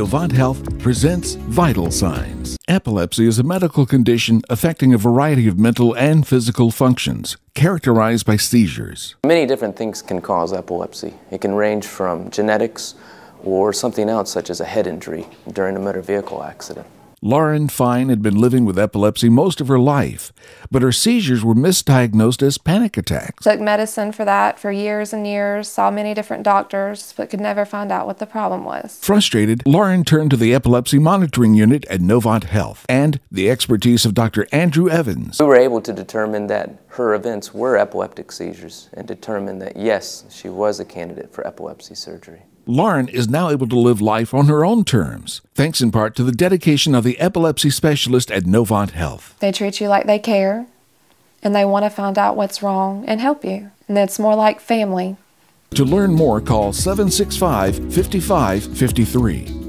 Novant Health presents Vital Signs. Epilepsy is a medical condition affecting a variety of mental and physical functions, characterized by seizures. Many different things can cause epilepsy. It can range from genetics or something else, such as a head injury during a motor vehicle accident. Lauren Fine had been living with epilepsy most of her life, but her seizures were misdiagnosed as panic attacks. Took medicine for that for years and years, saw many different doctors, but could never find out what the problem was. Frustrated, Lauren turned to the epilepsy monitoring unit at Novant Health and the expertise of Dr. Andrew Evans. We were able to determine that her events were epileptic seizures and determined that yes, she was a candidate for epilepsy surgery. Lauren is now able to live life on her own terms, thanks in part to the dedication of the epilepsy specialist at Novant Health. They treat you like they care, and they want to find out what's wrong and help you. And it's more like family. To learn more, call 765 5553.